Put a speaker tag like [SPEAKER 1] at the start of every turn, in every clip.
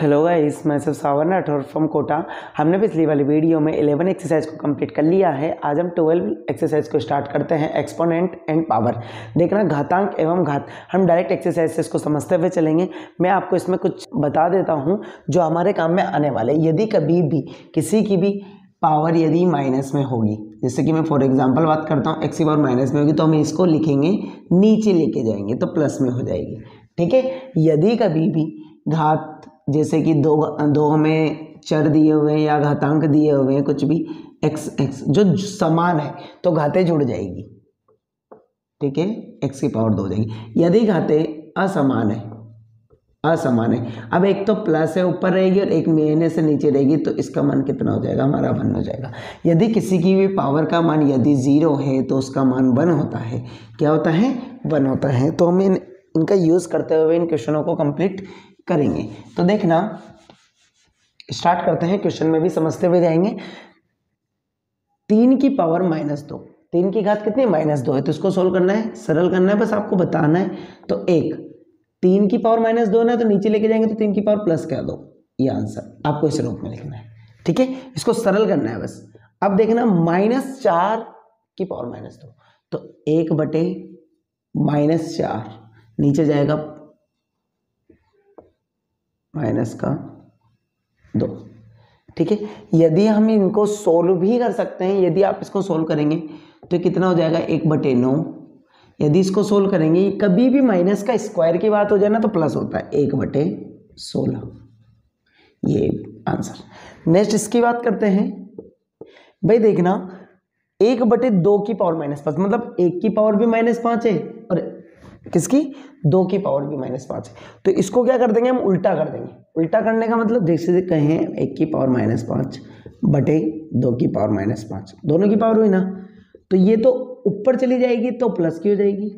[SPEAKER 1] hello guys मैं सब सावर Rathore from Kota हमने पिछली वाली वीडियो में 11 एक्सरसाइज को कंप्लीट कर लिया है आज हम 12 एक्सरसाइज को स्टार्ट करते हैं एक्सपोनेंट एंड पावर देखना घातांक एवं घात हम डायरेक्ट एक्सरसाइज से इसको समझते हुए चलेंगे मैं आपको इसमें कुछ बता देता हूँ जो हमारे काम में आने वाले यदि कभी भी किसी की भी पावर यदि माइनस में होगी जैसे कि मैं फॉर एग्जाम्पल बात करता हूँ एक्सी पावर माइनस में होगी तो हम इसको लिखेंगे नीचे लेके जाएंगे तो प्लस में हो जाएगी ठीक है यदि कभी भी घात जैसे कि दो दो हमें चर दिए हुए हैं या घातांक दिए हुए हैं कुछ भी एक्स एक्स जो समान है तो घाते जुड़ जाएगी ठीक है एक्स की पावर दो हो जाएगी यदि घाते असमान है असमान है अब एक तो प्लस है ऊपर रहेगी और एक महीने से नीचे रहेगी तो इसका मान कितना हो जाएगा हमारा वन हो जाएगा यदि किसी की भी पावर का मान यदि ज़ीरो है तो उसका मान वन होता है क्या होता है वन होता है तो हम इन इनका यूज़ करते हुए इन क्वेश्चनों को कंप्लीट करेंगे तो देखना स्टार्ट करते हैं क्वेश्चन में भी समझते हुए जाएंगे तीन की पावर माइनस दो तीन की घात कितनी माइनस दो है तो इसको सोल्व करना है सरल करना है बस आपको बताना है तो एक तीन की पावर माइनस दो ना तो नीचे लेके जाएंगे तो तीन की पावर प्लस क्या दो ये आंसर आपको इस रूप में लिखना है ठीक है इसको सरल करना है बस अब देखना माइनस चार की पावर माइनस दो तो एक बटे माइनस चार नीचे जाएगा माइनस का दो ठीक है यदि हम इनको सोल्व भी कर सकते हैं यदि आप इसको सोल्व करेंगे तो कितना हो जाएगा एक बटे नौ यदि इसको सोल्व करेंगे कभी भी माइनस का स्क्वायर की बात हो जाए ना तो प्लस होता है एक बटे सोलह ये आंसर नेक्स्ट इसकी बात करते हैं भाई देखना एक बटे दो की पावर माइनस पाँच मतलब एक की पावर भी माइनस पाँच है किसकी दो की पावर भी माइनस पाँच तो इसको क्या कर देंगे हम उल्टा कर देंगे उल्टा करने का मतलब सीधे कहें एक की पावर माइनस पाँच बटे दो की पावर माइनस पाँच दोनों की पावर हुई ना तो ये तो ऊपर चली जाएगी तो प्लस की हो जाएगी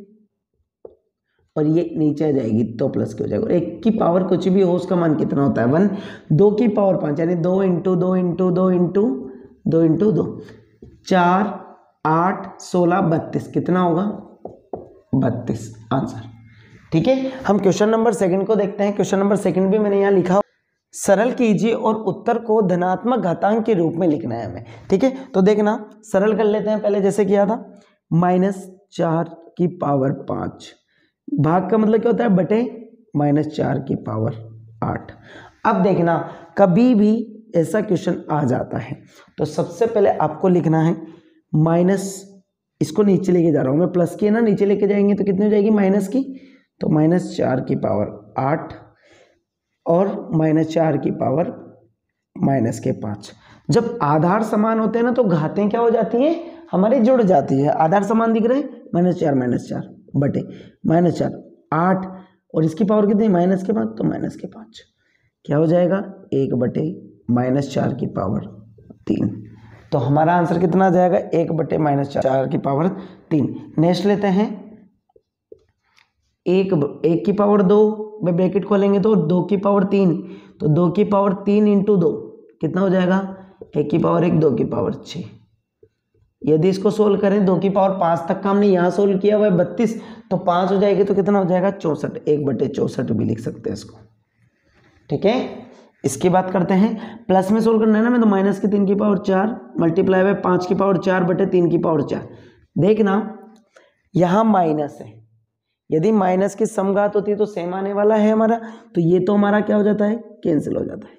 [SPEAKER 1] और ये नीचे आ जाएगी तो प्लस की हो जाएगी और एक की पावर कुछ भी हो उसका मान कितना होता है वन दो की पावर पाँच यानी दो इंटू दो इंटू दो इंटू दो इंटू दो चार आठ सोलह बत्तीस कितना होगा बत्तीस आंसर ठीक है हम क्वेश्चन नंबर सेकंड को देखते हैं क्वेश्चन नंबर सेकंड भी मैंने यहाँ लिखा सरल कीजिए और उत्तर को धनात्मक घातांक के रूप में लिखना है हमें ठीक है तो देखना सरल कर लेते हैं पहले जैसे किया था माइनस चार की पावर पाँच भाग का मतलब क्या होता है बटे माइनस चार की पावर आठ अब देखना कभी भी ऐसा क्वेश्चन आ जाता है तो सबसे पहले आपको लिखना है माइनस इसको नीचे लेके जा रहा हूँ मैं प्लस की है ना नीचे लेके जाएंगे तो कितनी हो जाएगी माइनस की तो माइनस चार की पावर आठ और माइनस चार की पावर माइनस के पाँच जब आधार समान होते हैं ना तो घातें क्या हो जाती है हमारे जुड़ जाती है आधार समान दिख रहे हैं माइनस चार माइनस चार बटे माइनस चार आठ और इसकी पावर कितनी माइनस के पाँच तो माइनस के पाँच क्या हो जाएगा एक बटे माइनस चार की पावर तीन तो हमारा आंसर कितना आ जाएगा एक बटे माइनस चार की पावर तीन नेक्स्ट लेते हैं एक एक की पावर दो में ब्रैकेट खोलेंगे तो दो की पावर तीन तो दो की पावर तीन इंटू दो कितना हो जाएगा एक की पावर एक दो की पावर छः यदि इसको सोल्व करें दो की पावर पाँच तक का हमने यहाँ सोल्व किया हुआ है बत्तीस तो पाँच हो जाएगी तो कितना हो जाएगा चौंसठ एक बटे चौंसठ भी लिख सकते हैं इसको ठीक है इसकी बात करते हैं प्लस में सोल्व करना है ना मैं तो माइनस की तीन की पावर चार मल्टीप्लाई बाय पाँच की पावर चार बटे तीन की पावर चार देखना यहाँ माइनस है यदि माइनस की समघात होती है तो सेम आने वाला है हमारा तो ये तो हमारा क्या हो जाता है कैंसिल हो जाता है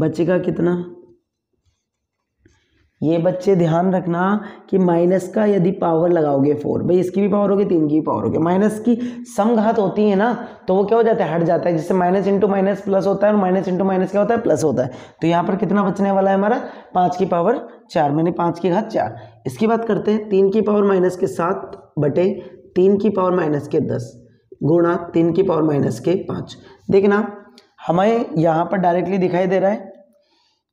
[SPEAKER 1] बचेगा कितना ये बच्चे ध्यान रखना कि माइनस का यदि पावर लगाओगे फोर भाई इसकी भी पावर होगी तीन की भी पावर होगी माइनस की सम घात होती है ना तो वो क्या हो जाता है हट जाता है जिससे माइनस इंटू माइनस प्लस होता है और माइनस इंटू माइनस क्या होता है प्लस होता है तो यहाँ पर कितना बचने वाला है हमारा पाँच की पावर चार मैंने पाँच की घात चार इसकी बात करते हैं तीन की पावर माइनस के सात बटे तीन की पावर माइनस के दस गुणा तीन की पावर माइनस के पाँच देखना हमें यहाँ पर डायरेक्टली दिखाई दे रहा है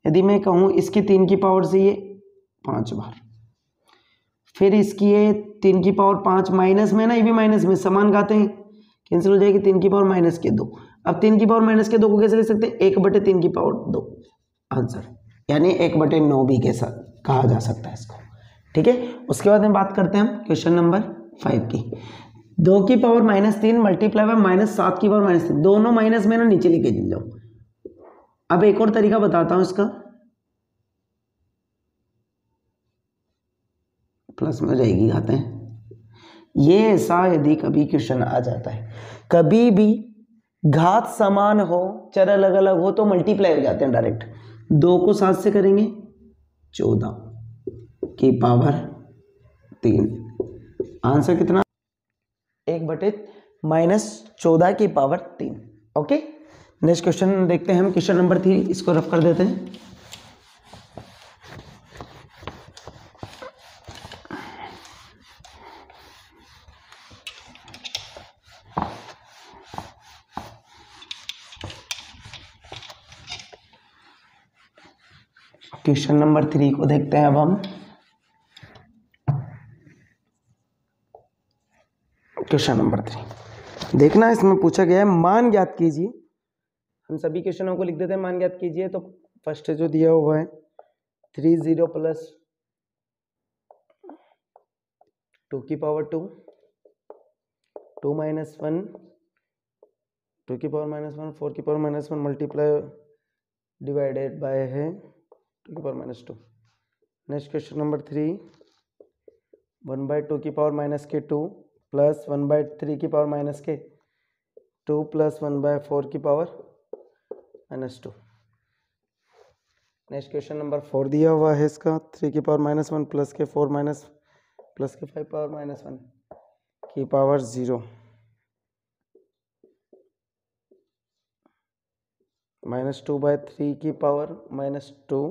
[SPEAKER 1] यदि मैं कहूँ इसकी तीन की पावर से ये पाँच बार फिर इसकी है तीन की पावर पांच माइनस में ना ये भी माइनस में समान गाते हैं कैंसिल हो जाएगी तीन की पावर माइनस के दो अब तीन की पावर माइनस के दो को कैसे लिख सकते हैं एक बटे तीन की पावर दो आंसर यानी एक बटे नौ भी कैसा कहा जा सकता है इसको ठीक है उसके बाद में बात करते हैं हम क्वेश्चन नंबर फाइव की दो की पावर माइनस तीन मल्टीप्लाई बाय माइनस सात की पावर माइनस तीन दोनों माइनस में ना नीचे लेके जाओ अब एक और तरीका बताता हूँ इसका समझ में जाएगी गाते हैं ये ऐसा यदि कभी क्वेश्चन आ जाता है कभी भी घात समान हो चर अलग अलग हो तो मल्टीप्लाई हो जाते हैं डायरेक्ट दो को सात से करेंगे चौदह की पावर तीन आंसर कितना एक बटे माइनस चौदह की पावर तीन ओके नेक्स्ट क्वेश्चन देखते हैं हम क्वेश्चन नंबर थ्री इसको रफ कर देते हैं क्वेश्चन नंबर थ्री को देखते हैं अब हम क्वेश्चन नंबर थ्री देखना इसमें पूछा गया है मान ज्ञात कीजिए हम सभी क्वेश्चनों को लिख देते हैं मान ज्ञात कीजिए तो फर्स्ट जो दिया हुआ है थ्री जीरो प्लस टू की power two two minus one two की पावर माइनस वन फोर की power minus one multiply divided by है टू की power minus two next question number three one by two की power minus के two plus one by three की power minus के two plus one by four की power minus two next question number four दिया हुआ है इसका three की पावर माइनस वन प्लस के फोर माइनस प्लस के फाइव पावर माइनस वन की power zero minus two by three की पावर माइनस टू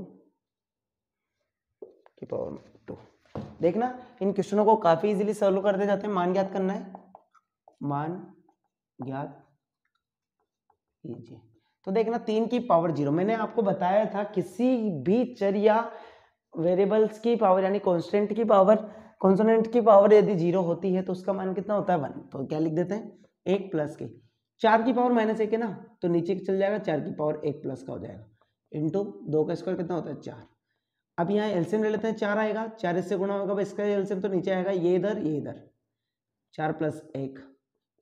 [SPEAKER 1] की पावर टू देखना इन क्वेश्चनों को काफ़ी इजीली सॉल्व करते जाते हैं मान ज्ञात करना है मान ज्ञात कीजिए तो देखना तीन की पावर जीरो मैंने आपको बताया था किसी भी चर या वेरिएबल्स की पावर यानी कॉन्स्टेंट की पावर कॉन्सोनेंट की पावर यदि जीरो होती है तो उसका मान कितना होता है वन तो क्या लिख देते हैं एक प्लस के चार की पावर माइनस एक है ना तो नीचे चल जाएगा चार की पावर एक प्लस का हो जाएगा इंटू दो का स्क्वायर कितना होता है चार अब यहाँ एल्सियम ले लेते हैं चार आएगा चार इससे गुणा होगा भाई इसका एल्सियम तो नीचे आएगा ये इधर ये इधर चार प्लस एक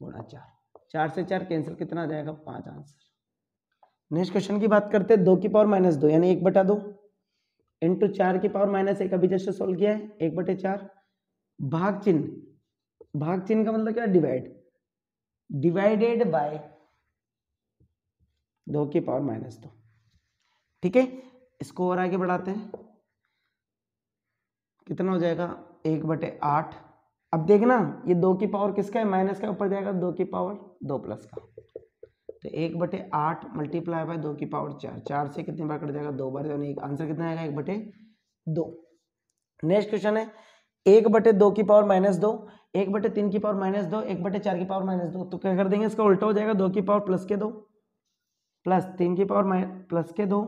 [SPEAKER 1] गुणा चार चार से चार कैंसिल कितना आ जाएगा पाँच आंसर नेक्स्ट क्वेश्चन की बात करते हैं दो की पावर माइनस दो यानी एक बटा दो इंटू चार की पावर माइनस एक अभी जैसे सोल्व किया है एक बटे चार भाग चिन्ह भाग चिन्ह का मतलब क्या डिवाइड डिवाइडेड बाय दो की पावर माइनस दो ठीक है इसको और आगे बढ़ाते हैं कितना हो जाएगा एक बटे आठ अब देखना ये दो की पावर किसका है माइनस का ऊपर जाएगा दो की पावर दो प्लस का तो एक बटे आठ मल्टीप्लाई बाय दो की पावर चार चार से कितनी बार कट जाएगा दो बार यानी एक आंसर कितना आएगा एक बटे दो नेक्स्ट क्वेश्चन है एक बटे दो की पावर माइनस दो एक बटे तीन की पावर माइनस दो एक बटे चार की पावर माइनस दो तो क्या कर देंगे इसका उल्टा हो जाएगा दो की पावर प्लस के दो प्लस तीन की पावर प्लस के दो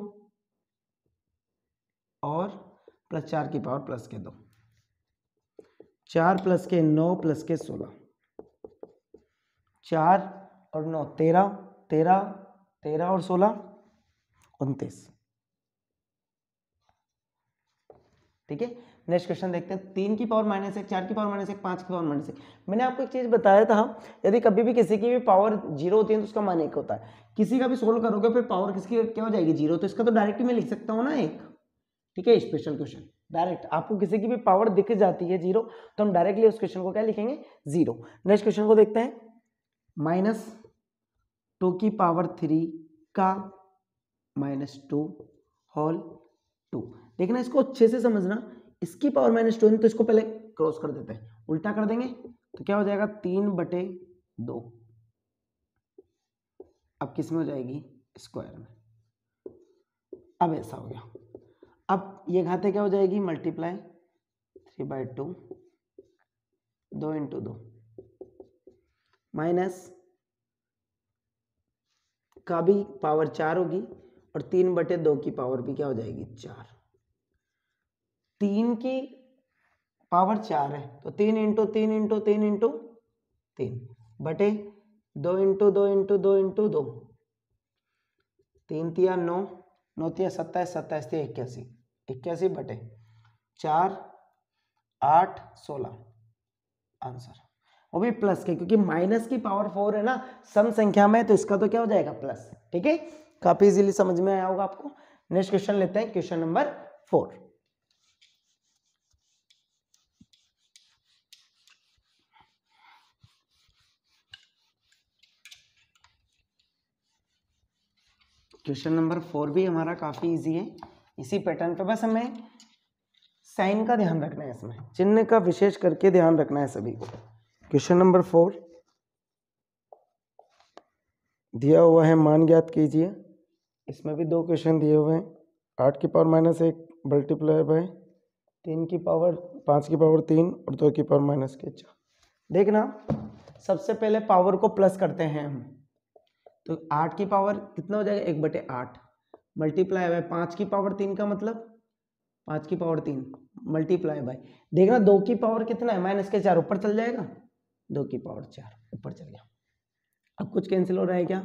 [SPEAKER 1] और प्लस चार की पावर प्लस के दो चार प्लस के नौ प्लस के सोलह चार और नौ तेरह तेरह तेरह और सोलह उनतीस ठीक है नेक्स्ट क्वेश्चन देखते हैं तीन की पावर माइनस एक चार की पावर माइनस एक पांच की पावर माइनस एक मैंने आपको एक चीज़ बताया था यदि कभी भी किसी की भी पावर जीरो होती है तो उसका मान एक होता है किसी का भी सोल्व करोगे फिर पावर किसकी क्या हो जाएगी जीरो तो इसका तो डायरेक्ट मैं लिख सकता हूँ ना एक ठीक है स्पेशल क्वेश्चन डायरेक्ट आपको किसी की भी पावर दिख जाती है जीरो तो हम डायरेक्टली उस क्वेश्चन को क्या लिखेंगे जीरो नेक्स्ट क्वेश्चन को देखते हैं माइनस टू की पावर थ्री का माइनस टू हॉल टू देखना इसको अच्छे से समझना इसकी पावर माइनस टू है तो इसको पहले क्रॉस कर देते हैं उल्टा कर देंगे तो क्या हो जाएगा तीन बटे दो अब किस में हो जाएगी स्क्वायर में अब ऐसा हो गया अब ये घाते क्या हो जाएगी मल्टीप्लाई थ्री बाई टू दो इंटू दो माइनस का भी पावर चार होगी और तीन बटे दो की पावर भी क्या हो जाएगी चार तीन की पावर चार है तो तीन इंटू तीन इंटू तीन इंटू तीन बटे दो इंटू दो इंटू दो इंटू दो तीन तिया नौ नौ तिया सत्ताईस सत्ताईस तिया इक्यासी इक्यासी बटे चार आठ सोलह आंसर वो भी प्लस के क्योंकि माइनस की पावर फोर है ना सम संख्या में तो इसका तो क्या हो जाएगा प्लस ठीक है काफी इजीली समझ में आया होगा आपको नेक्स्ट क्वेश्चन लेते हैं question number four question number four भी हमारा काफ़ी इजी है इसी पैटर्न पे बस हमें साइन का ध्यान रखना है इसमें चिन्ह का विशेष करके ध्यान रखना है सभी को क्वेश्चन नंबर फोर दिया हुआ है मान ज्ञात कीजिए इसमें भी दो क्वेश्चन दिए हुए हैं आठ की पावर माइनस एक मल्टीप्लाई बाय तीन की पावर पाँच की पावर तीन और दो की पावर माइनस के चार देखना सबसे पहले पावर को प्लस करते हैं हम तो आठ की पावर कितना हो जाएगा एक बटे आठ मल्टीप्लाई बाय पाँच की पावर तीन का मतलब पाँच की पावर तीन मल्टीप्लाई बाय देखना दो की पावर कितना है माइनस के चार ऊपर चल जाएगा दो की पावर चार ऊपर चल गया अब कुछ कैंसिल हो रहा है क्या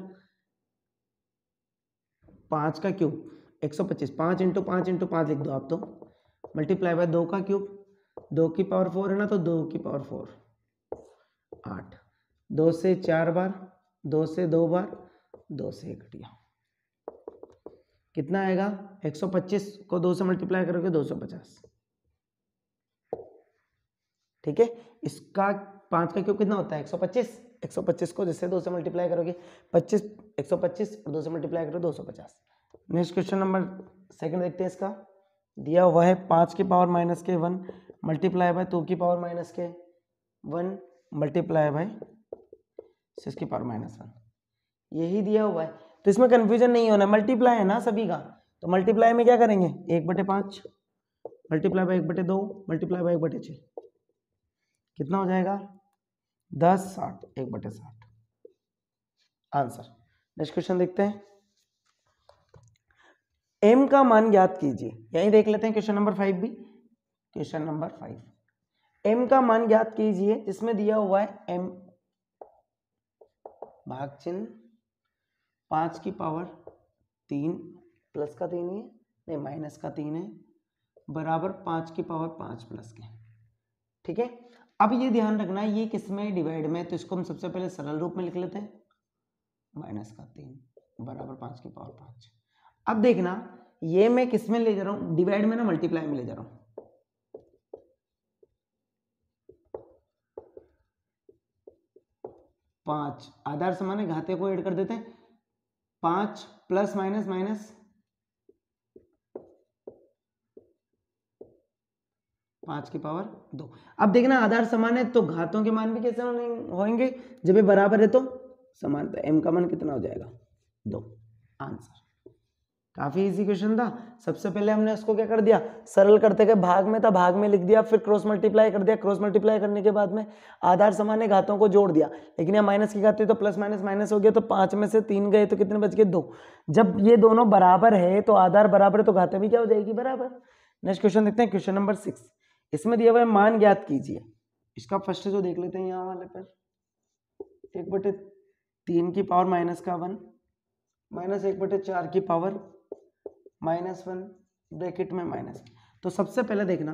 [SPEAKER 1] पाँच का क्यूब एक सौ पच्चीस पाँच इंटू पाँच इंटू पाँच लिख दो आप तो मल्टीप्लाई बाय दो का क्यूब दो की पावर फोर है ना तो दो की पावर फोर आठ दो से चार बार दो से दो बार दो से एक घटिया कितना आएगा 125 को दो से मल्टीप्लाई करोगे 250 ठीक है इसका पाँच का क्यों कितना होता है 125 125 को जैसे दो से मल्टीप्लाई करोगे 25 125 और दो से मल्टीप्लाई करो 250 नेक्स्ट क्वेश्चन नंबर सेकंड देखते हैं इसका दिया हुआ है पाँच की पावर माइनस के वन मल्टीप्लाई बाय टू की पावर माइनस के वन मल्टीप्लाई बाय सिक्स की पावर माइनस वन यही दिया हुआ है तो इसमें कन्फ्यूजन नहीं होना मल्टीप्लाई है ना सभी का तो मल्टीप्लाई में क्या करेंगे एक बटे पाँच मल्टीप्लाई बाई एक बटे दो मल्टीप्लाई बाई एक बटे छः कितना हो जाएगा दस साठ एक बटे साठ आंसर नेक्स्ट क्वेश्चन देखते हैं एम का मान ज्ञात कीजिए यही देख लेते हैं क्वेश्चन नंबर फाइव भी क्वेश्चन नंबर फाइव एम का मान ज्ञात कीजिए इसमें दिया हुआ है एम भाग चिन्ह पाँच की पावर तीन प्लस का तीन ही है नहीं माइनस का तीन है बराबर पाँच की पावर पाँच प्लस के ठीक है अब ये ध्यान रखना है ये किस में डिवाइड में तो इसको हम सबसे पहले सरल रूप में लिख लेते हैं माइनस का तीन बराबर पाँच की पावर पाँच अब देखना ये मैं किस में ले जा रहा हूँ डिवाइड में ना मल्टीप्लाई में ले जा रहा हूँ पांच आधार समान है घाते को ऐड कर देते हैं पांच प्लस माइनस माइनस पांच की पावर दो अब देखना आधार समान है तो घातों के मान भी कैसे होंगे जब ये बराबर है तो समान तो एम का मान कितना हो जाएगा दो आंसर काफ़ी इजी क्वेश्चन था सबसे पहले हमने उसको क्या कर दिया सरल करते के भाग में था भाग में लिख दिया फिर क्रॉस मल्टीप्लाई कर दिया क्रॉस मल्टीप्लाई करने के बाद में आधार सामान्य घातों को जोड़ दिया लेकिन यहाँ माइनस की घात हुई तो प्लस माइनस माइनस हो गया तो पांच में से तीन गए तो कितने बच गए दो जब ये दोनों बराबर है तो आधार बराबर है तो घातें भी क्या हो जाएगी बराबर नेक्स्ट क्वेश्चन देखते हैं क्वेश्चन नंबर सिक्स इसमें दिया हुआ है मान ज्ञात कीजिए इसका फर्स्ट जो देख लेते हैं यहाँ वाले पर एक बटे तीन की पावर माइनस का वन माइनस एक बटे चार की पावर माइनस वन ब्रैकेट में माइनस तो सबसे पहले देखना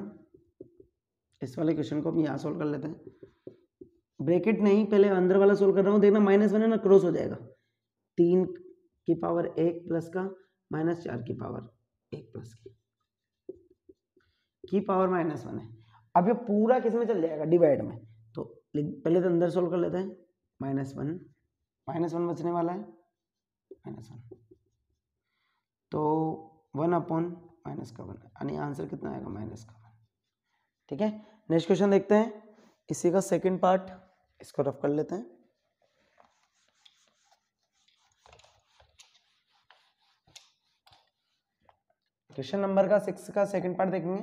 [SPEAKER 1] इस वाले क्वेश्चन को हम यहाँ सोल्व कर लेते हैं ब्रैकेट नहीं पहले अंदर वाला सोल्व कर रहा हूँ देखना माइनस वन है ना क्रॉस हो जाएगा तीन की पावर एक प्लस का माइनस चार की पावर एक प्लस की की पावर माइनस वन है अब ये पूरा किस में चल जाएगा डिवाइड में तो पहले तो अंदर सोल्व कर लेते हैं माइनस वन माइनस वन बचने वाला है माइनस वन अपॉन माइनस का वन यानी आंसर कितना आएगा माइनस का वन ठीक है नेक्स्ट क्वेश्चन देखते हैं इसी का सेकंड पार्ट इसको रफ कर लेते हैं क्वेश्चन नंबर का सिक्स का सेकंड पार्ट देखेंगे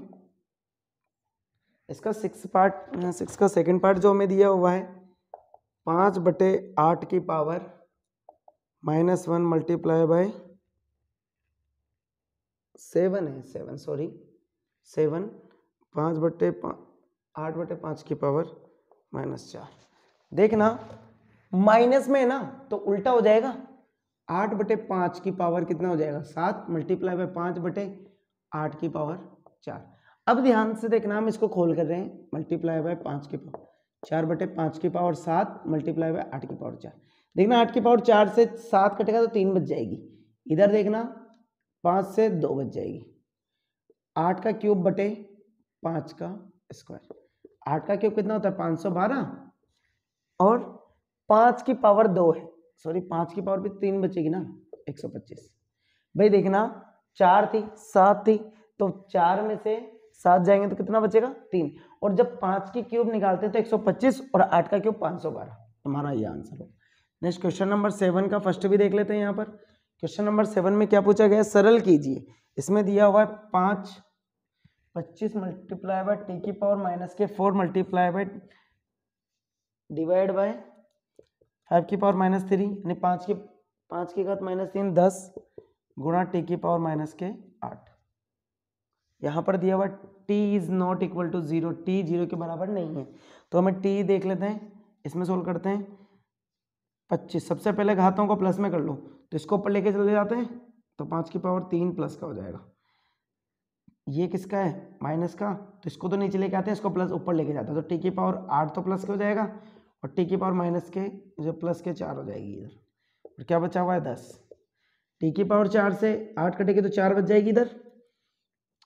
[SPEAKER 1] इसका सिक्स पार्ट सिक्स का सेकंड पार्ट जो हमें दिया हुआ है पाँच बटे आठ की power minus one multiply by seven है सेवन सॉरी सेवन पाँच बटे पा आठ बटे पाँच की पावर माइनस चार देखना माइनस में है ना तो उल्टा हो जाएगा आठ बटे पाँच की पावर कितना हो जाएगा सात मल्टीप्लाई बाय पाँच बटे आठ की पावर चार अब ध्यान से देखना हम इसको खोल कर रहे हैं मल्टीप्लाई बाय पाँच की पावर चार बटे पाँच की पावर सात मल्टीप्लाई बाय आठ की पावर चार देखना आठ की पावर चार से सात कटेगा तो तीन बच जाएगी इधर देखना पाँच से दो बच जाएगी आठ का क्यूब बटे पाँच का स्क्वायर आठ का क्यूब कितना होता है पाँच सौ बारह और पाँच की पावर दो है सॉरी पाँच की पावर भी तीन बचेगी ना एक सौ पच्चीस भाई देखना चार थी सात थी तो चार में से सात जाएंगे तो कितना बचेगा तीन और जब पाँच की क्यूब निकालते हैं तो एक सौ पच्चीस और आठ का क्यूब पाँच सौ बारह तुम्हारा ये आंसर होगा नेक्स्ट क्वेश्चन नंबर सेवन का फर्स्ट भी देख लेते हैं यहाँ पर क्वेश्चन नंबर सेवन में क्या पूछा गया सरल कीजिए इसमें दिया हुआ है पाँच पच्चीस मल्टीप्लाई बाय टी की पावर माइनस के four multiply by divide by five की पावर माइनस थ्री यानी पाँच की पाँच की घात माइनस तीन दस गुणा टी की पावर माइनस के आठ यहाँ पर दिया हुआ T is not equal to zero T zero के बराबर नहीं है तो हमें टी देख लेते हैं इसमें सोल्व करते हैं पच्चीस सबसे पहले घातों को प्लस में कर लो तो इसको ऊपर लेके चले जाते हैं तो पाँच की पावर तीन प्लस का हो जाएगा ये किसका है माइनस का तो इसको तो नीचे लेके आते हैं इसको प्लस ऊपर लेके जाते हैं तो टी की पावर आठ तो प्लस का हो जाएगा और टी की पावर माइनस के जो प्लस के चार हो जाएगी इधर और क्या बचा हुआ है दस टी की पावर चार से आठ कटेगी तो चार बच जाएगी इधर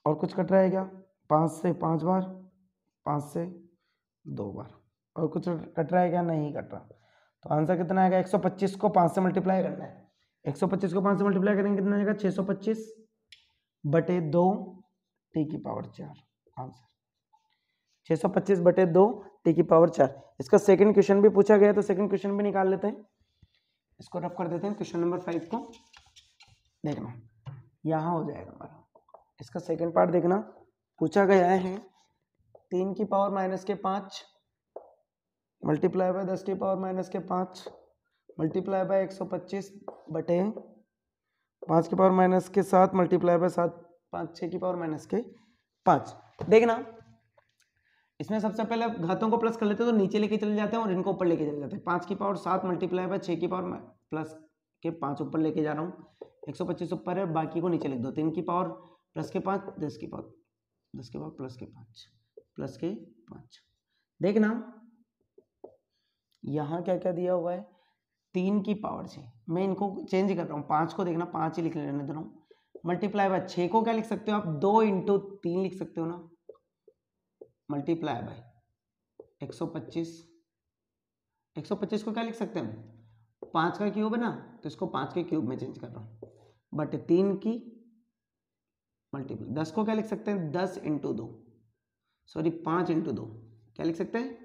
[SPEAKER 1] और कुछ कट रहा है क्या पाँच से पाँच बार पाँच से दो बार और कुछ कट रहा है क्या नहीं कट रहा तो आंसर कितना आएगा 125 को पाँच से मल्टीप्लाई करना है 125 को पाँच से मल्टीप्लाई करेंगे कितना आएगा 625 बटे दो टी की पावर चार आंसर 625 बटे दो टी की पावर चार इसका सेकंड क्वेश्चन भी पूछा गया तो सेकंड क्वेश्चन भी निकाल लेते हैं इसको रफ कर देते हैं क्वेश्चन नंबर फाइव को देखना यहाँ हो जाएगा हमारा इसका सेकंड पार्ट देखना पूछा गया है तीन की पावर माइनस के पाँच मल्टीप्लाई बाय दस की पावर माइनस के पाँच मल्टीप्लाई बाय एक सौ पच्चीस बटे पाँच की पावर माइनस के सात मल्टीप्लाई बाय सात पाँच छः की पावर माइनस के पाँच देखना इसमें सबसे पहले घातों को प्लस कर लेते हैं तो नीचे लेके चले जाते हैं और इनको ऊपर लेके चले जाते हैं पाँच की पावर सात मल्टीप्लाई बाय छः की पावर प्लस के पाँच ऊपर लेके जा रहा हूँ एक सौ पच्चीस ऊपर है बाकी को नीचे लिख दो तीन की पावर प्लस के पाँच दस की पावर दस के पावर प्लस के पाँच प्लस के पाँच देखना यहाँ क्या क्या दिया हुआ है तीन की पावर छः मैं इनको चेंज कर रहा हूँ पाँच को देखना पाँच ही लिख लेने दे रहा हूँ मल्टीप्लाई बाय छः को क्या लिख सकते हो आप दो इंटू तीन लिख सकते हो ना मल्टीप्लाई बाय एक सौ पच्चीस एक सौ पच्चीस को क्या लिख सकते हैं पाँच का क्यूब है ना तो इसको पाँच के क्यूब में चेंज कर रहा हूँ बट तीन की मल्टीप्लाई दस को क्या लिख सकते हैं दस इंटू दो सॉरी पाँच इंटू दो क्या लिख सकते हैं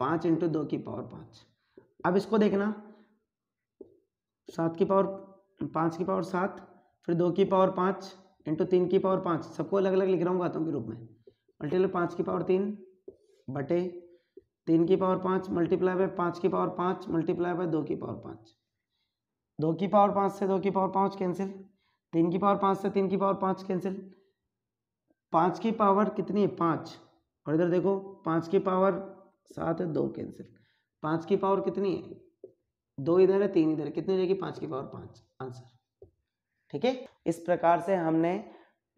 [SPEAKER 1] पाँच इंटू दो की पावर पाँच अब इसको देखना सात की पावर पाँच की पावर सात फिर दो की पावर पाँच इंटू तीन की पावर पाँच सबको अलग अलग लिख रहा हूँ गातों के रूप में मल्टीप्लाई पाँच की पावर तीन बटे तीन की पावर पाँच मल्टीप्लाई बाय पाँच की पावर पाँच मल्टीप्लाई बाय दो की पावर पाँच दो की पावर पाँच से दो की पावर पाँच कैंसिल तीन की पावर पाँच से तीन की पावर पाँच कैंसिल पाँच की पावर कितनी है पाँच और इधर देखो पाँच की पावर सात है दो कैंसिल पाँच की पावर कितनी है दो इधर है तीन इधर है कितनी रहेगी पाँच की पावर पाँच आंसर ठीक है इस प्रकार से हमने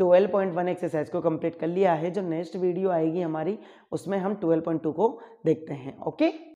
[SPEAKER 1] 12.1 एक्सरसाइज को कंप्लीट कर लिया है जो नेक्स्ट वीडियो आएगी हमारी उसमें हम 12.2 को देखते हैं ओके